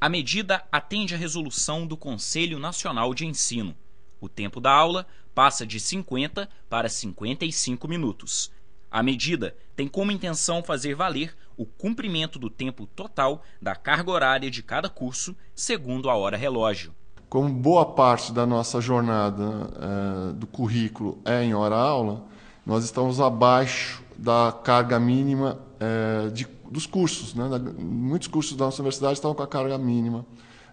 A medida atende à resolução do Conselho Nacional de Ensino. O tempo da aula passa de 50 para 55 minutos. A medida tem como intenção fazer valer o cumprimento do tempo total da carga horária de cada curso, segundo a hora relógio. Como boa parte da nossa jornada eh, do currículo é em hora aula, nós estamos abaixo da carga mínima é, de, dos cursos. Né? Muitos cursos da nossa universidade estavam com a carga mínima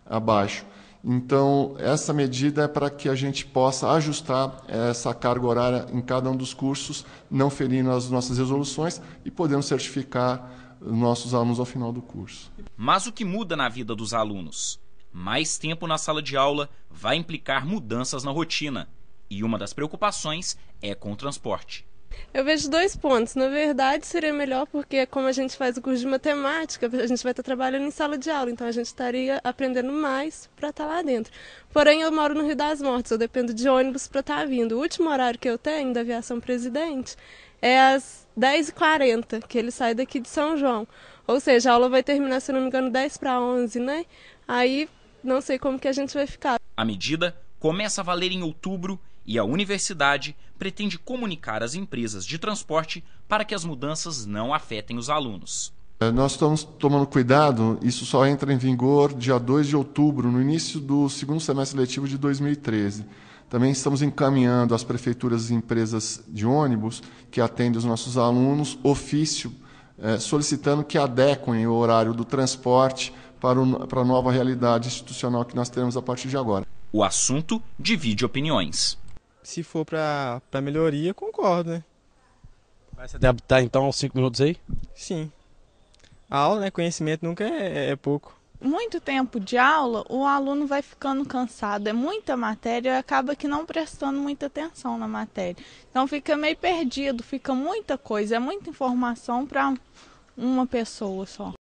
abaixo. Então, essa medida é para que a gente possa ajustar essa carga horária em cada um dos cursos, não ferindo as nossas resoluções e podendo certificar nossos alunos ao final do curso. Mas o que muda na vida dos alunos? Mais tempo na sala de aula vai implicar mudanças na rotina, e uma das preocupações é com o transporte. Eu vejo dois pontos. Na verdade, seria melhor porque, como a gente faz o curso de matemática, a gente vai estar trabalhando em sala de aula, então a gente estaria aprendendo mais para estar tá lá dentro. Porém, eu moro no Rio das Mortes, eu dependo de ônibus para estar tá vindo. O último horário que eu tenho da aviação presidente é às 10h40, que ele sai daqui de São João. Ou seja, a aula vai terminar, se não me engano, 10 para 11, né? Aí não sei como que a gente vai ficar. A medida começa a valer em outubro e a universidade pretende comunicar às empresas de transporte para que as mudanças não afetem os alunos. É, nós estamos tomando cuidado, isso só entra em vigor dia 2 de outubro, no início do segundo semestre letivo de 2013. Também estamos encaminhando às prefeituras e empresas de ônibus que atendem os nossos alunos ofício é, solicitando que adequem o horário do transporte para, para a nova realidade institucional que nós teremos a partir de agora. O assunto divide opiniões se for para melhoria, concordo, né? Vai se adaptar então aos cinco minutos aí? Sim. A aula, né? Conhecimento nunca é, é, é, pouco. Muito tempo de aula, o aluno vai ficando cansado. É muita matéria e acaba que não prestando muita atenção na matéria. Então fica meio perdido, fica muita coisa, é muita informação para uma pessoa só.